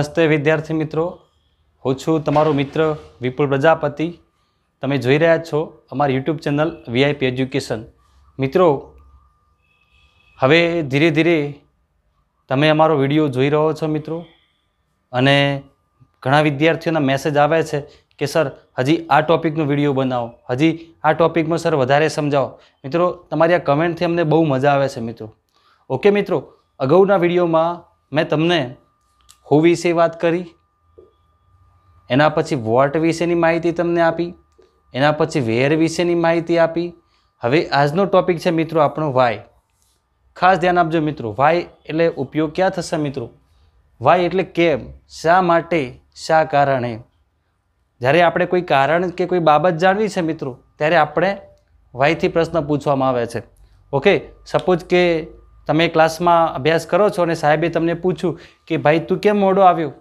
નમસ્તે વિદ્યાર્થી મિત્રો હું છું તમારો મિત્ર વિપુલ પ્રજાપતિ તમે જોઈ રહ્યા છો અમારી યુટ્યુબ ચેનલ વીઆઈપી એજ્યુકેશન મિત્રો હવે ધીરે ધીરે તમે અમારો વિડીયો જોઈ રહ્યો છો મિત્રો અને ઘણા વિદ્યાર્થીઓના મેસેજ આવે છે કે સર હજી આ ટૉપિકનો વિડીયો બનાવો હજી આ ટૉપિકમાં સર વધારે સમજાવો મિત્રો તમારી આ કમેન્ટથી અમને બહુ મજા આવે છે મિત્રો ઓકે મિત્રો અગાઉના વિડીયોમાં મેં તમને હુ વિશે વાત કરી એના પછી વોટ વિશેની માહિતી તમને આપી એના પછી વેર વિશેની માહિતી આપી હવે આજનો ટોપિક છે મિત્રો આપણો વાય ખાસ ધ્યાન આપજો મિત્રો વાય એટલે ઉપયોગ ક્યાં થશે મિત્રો વાય એટલે કેમ શા માટે શા કારણે જ્યારે આપણે કોઈ કારણ કે કોઈ બાબત જાણવી છે મિત્રો ત્યારે આપણે વાયથી પ્રશ્ન પૂછવામાં આવે છે ઓકે સપોઝ કે તમે ક્લાસમાં અભ્યાસ કરો છો અને સાહેબે તમને પૂછ્યું કે ભાઈ તું કેમ મોડો આવ્યો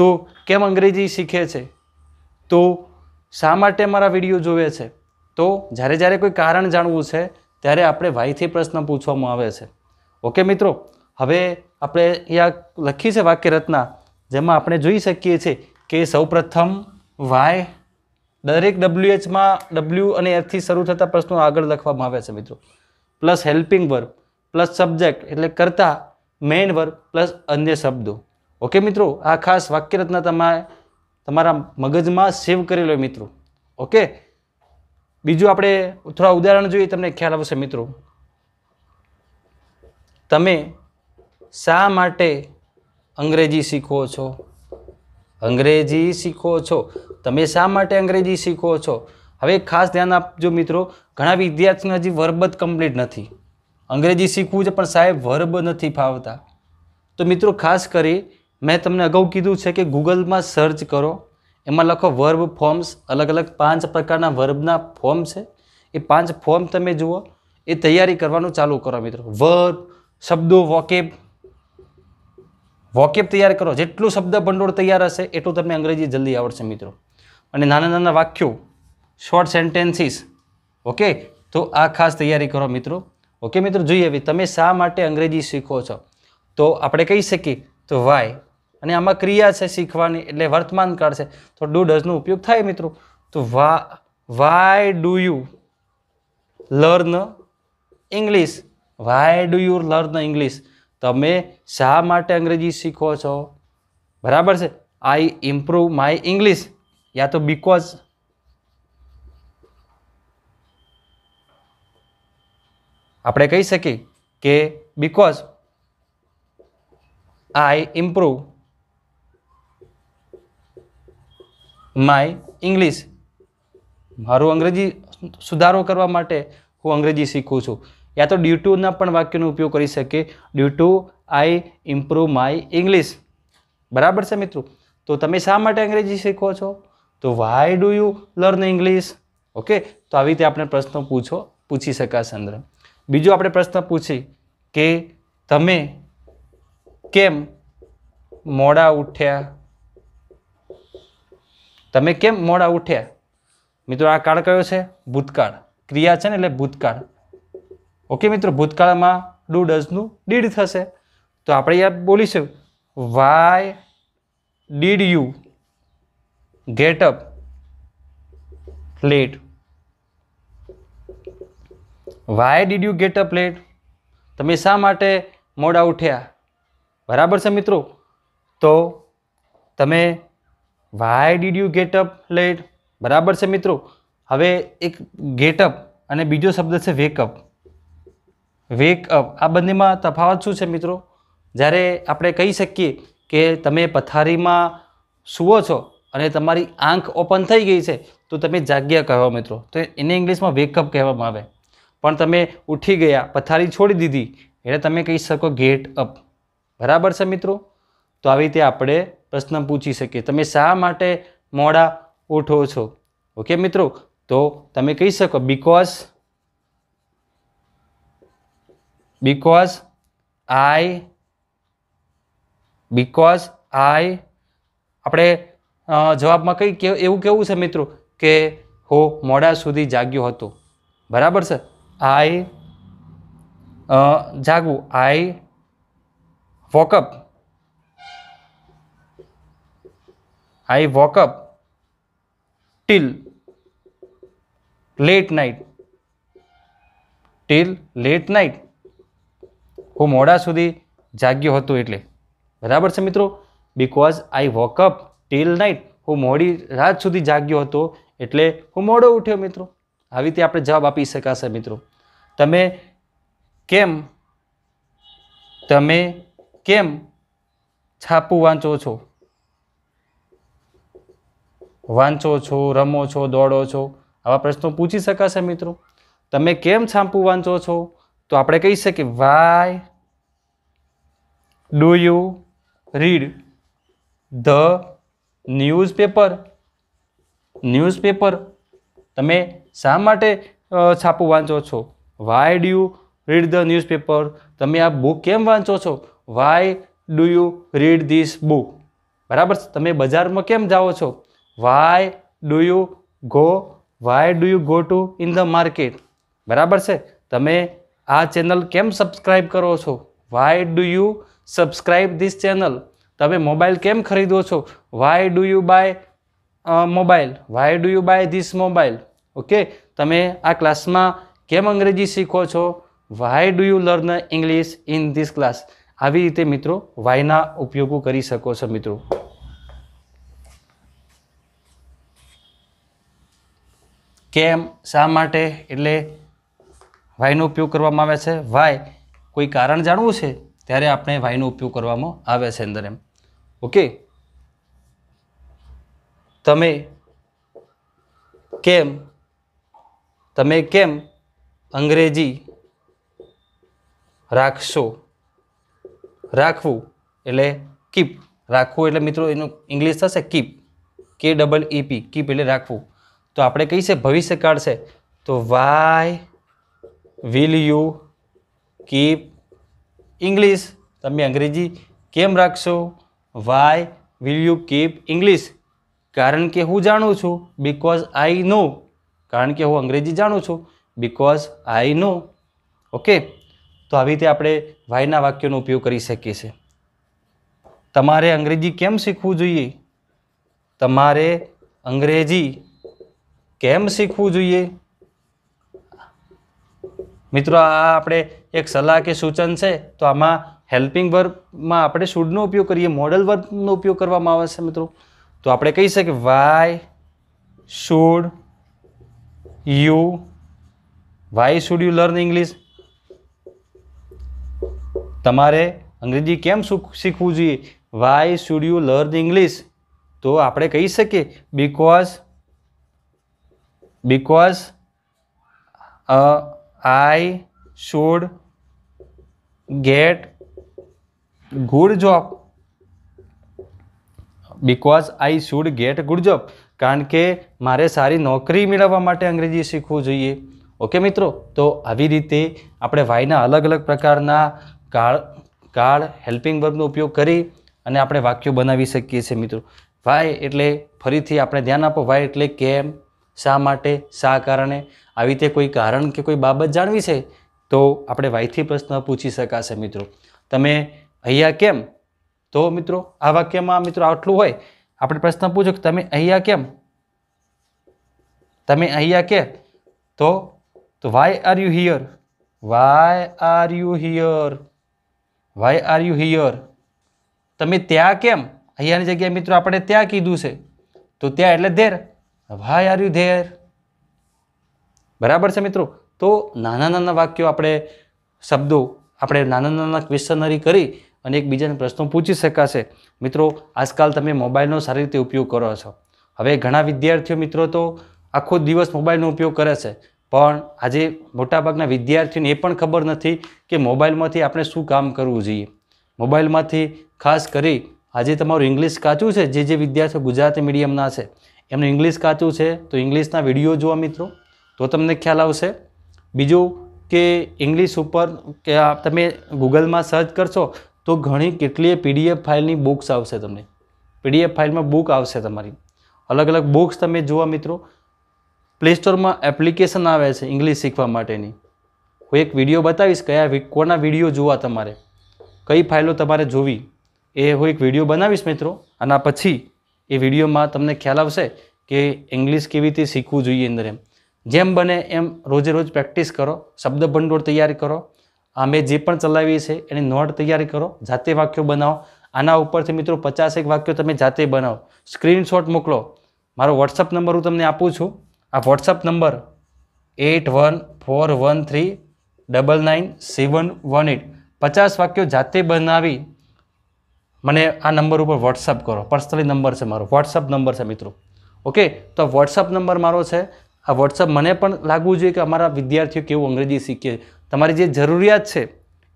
તું કેમ અંગ્રેજી શીખે છે તો શા માટે મારા વિડીયો જોવે છે તો જ્યારે જ્યારે કોઈ કારણ જાણવું છે ત્યારે આપણે વાયથી પ્રશ્ન પૂછવામાં આવે છે ઓકે મિત્રો હવે આપણે અહીંયા લખી છે વાક્યરચના જેમાં આપણે જોઈ શકીએ છીએ કે સૌપ્રથમ વાય દરેક ડબલ્યુએચમાં ડબલ્યુ અને એફથી શરૂ થતા પ્રશ્નો આગળ લખવામાં આવે છે મિત્રો plus helping work plus subject એટલે કરતા મેઇન વર્ક પ્લસ અન્ય શબ્દો ઓકે મિત્રો આ ખાસ વાક્યરચના તમારે તમારા મગજમાં સેવ કરી લો મિત્રો ઓકે બીજું આપણે થોડા ઉદાહરણ જોઈએ તમને ખ્યાલ આવશે મિત્રો તમે શા માટે અંગ્રેજી શીખો છો અંગ્રેજી શીખો છો તમે શા માટે અંગ્રેજી શીખો છો હવે ખાસ ધ્યાન આપજો મિત્રો ઘણા વિદ્યાર્થીઓને હજી વર્બત કમ્પ્લીટ નથી અંગ્રેજી શીખવું છે પણ સાહેબ વર્બ નથી ફાવતા તો મિત્રો ખાસ કરી મેં તમને અગાઉ કીધું છે કે ગૂગલમાં સર્ચ કરો એમાં લખો વર્બ ફોર્મ્સ અલગ અલગ પાંચ પ્રકારના વર્બના ફોર્મ છે એ પાંચ ફોર્મ તમે જુઓ એ તૈયારી કરવાનું ચાલુ કરો મિત્રો વર્બ શબ્દો વોકેબ વોકેબ તૈયાર કરો જેટલું શબ્દ ભંડોળ તૈયાર હશે એટલું તમને અંગ્રેજી જલ્દી આવડશે મિત્રો અને નાના નાના વાક્યો શોર્ટ સેન્ટેન્સીસ ઓકે તો આ ખાસ તૈયારી કરો મિત્રો ઓકે મિત્રો જોઈએ તમે શા માટે અંગ્રેજી શીખો છો તો આપણે કહી શકીએ તો વાય અને આમાં ક્રિયા છે શીખવાની એટલે વર્તમાન કાળ છે તો ડુ ડઝનો ઉપયોગ થાય મિત્રો તો વા why do you learn English why do you learn English તમે શા માટે અંગ્રેજી શીખો છો બરાબર છે આઈ ઇમ્પ્રુવ માય ઇંગ્લિશ યા તો બીકોઝ આપણે કહી શકીએ કે because I improve my English મારું અંગ્રેજી સુધારો કરવા માટે હું અંગ્રેજી શીખું છું યા તો ડ્યુ ટુના પણ વાક્યનો ઉપયોગ કરી શકે due to I improve my English બરાબર છે મિત્રો તો તમે શા માટે અંગ્રેજી શીખો છો તો why do you learn English okay તો આવી રીતે આપણે પ્રશ્નો પૂછો પૂછી શકાશે અંદર બીજો આપણે પ્રશ્ન પૂછી કે તમે કેમ મોડા ઉઠ્યા તમે કેમ મોડા ઉઠ્યા મિત્રો આ કાળ કયો છે ભૂતકાળ ક્રિયા છે ને એટલે ભૂતકાળ ઓકે મિત્રો ભૂતકાળમાં ડુ ડઝનું ડીડ થશે તો આપણે યાદ બોલીશું why did you get up late why did you get up late તમે શા માટે મોડા ઉઠ્યા બરાબર છે મિત્રો તો તમે why did you get up late બરાબર છે મિત્રો હવે એક ગેટઅપ અને બીજો શબ્દ છે વેકઅપ વેકઅપ આ બંનેમાં તફાવત શું છે મિત્રો જ્યારે આપણે કહી શકીએ કે તમે પથારીમાં સૂવો છો અને તમારી આંખ ઓપન થઈ ગઈ છે તો તમે જાગ્યા કહો મિત્રો તો એને ઇંગ્લિશમાં વેકઅપ કહેવામાં આવે પણ તમે ઉઠી ગયા પથારી છોડી દીધી એટલે તમે કહી શકો ગેટ અપ બરાબર છે મિત્રો તો આવી રીતે આપણે પ્રશ્ન પૂછી શકીએ તમે શા માટે મોડા ઉઠો છો ઓકે મિત્રો તો તમે કહી શકો because because I because I આપણે જવાબમાં કઈ એવું કેવું છે મિત્રો કે હો મોડા સુધી જાગ્યો હતો બરાબર છે આઈ જાગવું I woke up I woke up till late night till late night હું મોડા સુધી જાગ્યો હતો એટલે બરાબર છે મિત્રો because I woke up till night હું મોડી રાત સુધી જાગ્યો હતો એટલે હું મોડો ઉઠ્યો મિત્રો આવી રીતે આપણે જવાબ આપી શકાશે મિત્રો તમે કેમ તમે કેમ છાપું વાંચો છો વાંચો છો રમો છો દોડો છો આવા પ્રશ્નો પૂછી શકાશે મિત્રો તમે કેમ છાપું વાંચો છો તો આપણે કહી શકીએ why do you read the newspaper newspaper તમે શા માટે છાપું વાંચો છો why do you read the newspaper તમે આ બુક કેમ વાંચો છો why do you read this book બરાબર છે તમે બજારમાં કેમ જાઓ છો why do you go why do you go to in the market બરાબર છે તમે આ ચેનલ કેમ સબસ્ક્રાઈબ કરો છો why do you subscribe this channel તમે મોબાઈલ કેમ ખરીદો છો why do you buy mobile why do you buy this mobile okay તમે આ ક્લાસમાં કેમ અંગ્રેજી શીખો છો why do you learn English in this class આવી રીતે મિત્રો વાયના ઉપયોગો કરી શકો છો મિત્રો કેમ શા માટે એટલે વાયનો ઉપયોગ કરવામાં આવે છે વાય કોઈ કારણ જાણવું છે ત્યારે આપણે વાયનો ઉપયોગ કરવામાં આવે છે અંદર એમ ઓકે તમે કેમ તમે કેમ અંગ્રેજી રાખશો રાખવું એટલે કીપ રાખવું એટલે મિત્રો એનું ઇંગ્લિશ થશે કીપ કે ડબલ ઈપી કીપ એટલે રાખવું તો આપણે કઈ છે ભવિષ્યકાળ છે તો why will you keep English તમે અંગ્રેજી કેમ રાખશો why will you keep English કારણ કે હું જાણું છું બિકોઝ આઈ નો કારણ કે હું અંગ્રેજી જાણું છું બિકોઝ આઈ નો ઓકે તો આવી રીતે આપણે વાયના વાક્યનો ઉપયોગ કરી શકીએ છીએ તમારે અંગ્રેજી કેમ શીખવું જોઈએ તમારે અંગ્રેજી કેમ શીખવું જોઈએ મિત્રો આ આપણે એક સલાહ કે સૂચન છે તો આમાં હેલ્પિંગ વર્કમાં આપણે શૂડનો ઉપયોગ કરીએ મોડલ વર્કનો ઉપયોગ કરવામાં આવે છે મિત્રો તો આપણે કહી શકીએ why should you why should you learn English તમારે અંગ્રેજી કેમ શીખવું જોઈએ why should you learn English તો આપણે કહી શકીએ because because I should get good job because I should get good job કારણ કે મારે સારી નોકરી મેળવવા માટે અંગ્રેજી શીખવું જોઈએ ઓકે મિત્રો તો આવી રીતે આપણે વાયના અલગ અલગ પ્રકારના કાળ કાળ હેલ્પિંગ વર્બનો ઉપયોગ કરી અને આપણે વાક્યો બનાવી શકીએ છીએ મિત્રો વાય એટલે ફરીથી આપણે ધ્યાન આપો વાય એટલે કેમ શા માટે શા કારણે આવી રીતે કોઈ કારણ કે કોઈ બાબત જાણવી છે તો આપણે વાયથી પ્રશ્ન પૂછી શકાશે મિત્રો તમે અહીંયા કેમ તો મિત્રો આ વાક્યમાં મિત્રો આટલું હોય આપણે પ્રશ્ન પૂછો કે તમે અહીંયા કેમ તમે અહીંયા કે તો તો why are you here why are you here why are you here તમે ત્યાં કેમ અહીંયાની જગ્યાએ મિત્રો આપણે ત્યાં કીધું છે તો ત્યાં એટલે there why are you there બરાબર છે મિત્રો તો નાના નાના વાક્યો આપણે શબ્દો આપણે નાના નાના ક્વેશ્ચનરી કરી અને એકબીજાને પ્રશ્નો પૂછી શકાશે મિત્રો આજકાલ તમે મોબાઈલનો સારી રીતે ઉપયોગ કરો છો હવે ઘણા વિદ્યાર્થીઓ મિત્રો તો આખો દિવસ મોબાઈલનો ઉપયોગ કરે છે પણ આજે મોટાભાગના વિદ્યાર્થીઓને એ પણ ખબર નથી કે મોબાઈલમાંથી આપણે શું કામ કરવું જોઈએ મોબાઈલમાંથી ખાસ કરી આજે તમારું ઇંગ્લિશ કાચું છે જે જે વિદ્યાર્થીઓ ગુજરાતી મીડિયમના છે એમનું ઇંગ્લિશ કાચું છે તો ઇંગ્લિશના વિડીયો જોવા મિત્રો તો તમને ખ્યાલ આવશે બીજું કે ઇંગ્લિશ ઉપર કે તમે ગૂગલમાં સર્ચ કરશો તો ઘણી કેટલીય પીડીએફ ફાઇલની બુક્સ આવશે તમને પીડીએફ ફાઇલમાં બુક આવશે તમારી અલગ અલગ બુક્સ તમે જોવા મિત્રો પ્લે સ્ટોરમાં એપ્લિકેશન આવે છે ઇંગ્લિશ શીખવા માટેની હું એક વિડીયો બતાવીશ કયા કોના વિડીયો જોવા તમારે કઈ ફાઇલો તમારે જોવી એ હું એક વિડીયો બનાવીશ મિત્રો આના પછી એ વિડીયોમાં તમને ખ્યાલ આવશે કે ઇંગ્લિશ કેવી રીતે શીખવું જોઈએ અંદર એમ જેમ બને એમ રોજે રોજ પ્રેક્ટિસ કરો શબ્દ ભંડોળ તૈયાર કરો આ મેં જે પણ ચલાવી છે એની નોટ તૈયારી કરો જાતે વાક્યો બનાવો આના ઉપરથી મિત્રો પચાસેક વાક્યો તમે જાતે બનાવો સ્ક્રીનશોટ મોકલો મારો વોટ્સઅપ નંબર હું તમને આપું છું આ WhatsApp number eight one four one three double nine seven one eight પચાસ વાક્યો જાતે બનાવી મને આ નંબર ઉપર વોટ્સઅપ કરો પર્સનલી નંબર છે મારો વોટ્સઅપ નંબર છે મિત્રો ઓકે તો વોટ્સઅપ નંબર મારો છે આ વોટ્સઅપ મને પણ લાગવું જોઈએ કે અમારા વિદ્યાર્થીઓ કેવું અંગ્રેજી શીખે તમારી જે જરૂરિયાત છે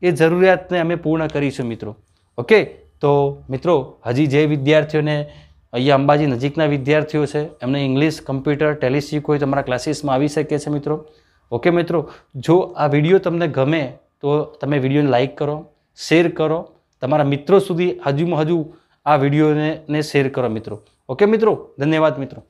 એ જરૂરિયાતને અમે પૂર્ણ કરીશું મિત્રો ઓકે તો મિત્રો હજી જે વિદ્યાર્થીઓને અહીંયા અંબાજી નજીકના વિદ્યાર્થીઓ છે એમને ઇંગ્લિશ કમ્પ્યુટર ટેલી શીખવું હોય તમારા ક્લાસીસમાં આવી શકે છે મિત્રો ઓકે મિત્રો જો આ વિડીયો તમને ગમે તો તમે વિડીયોને લાઇક કરો શેર કરો તમારા મિત્રો સુધી હજુમાં હજુ આ વિડીયોને શેર કરો મિત્રો ઓકે મિત્રો ધન્યવાદ મિત્રો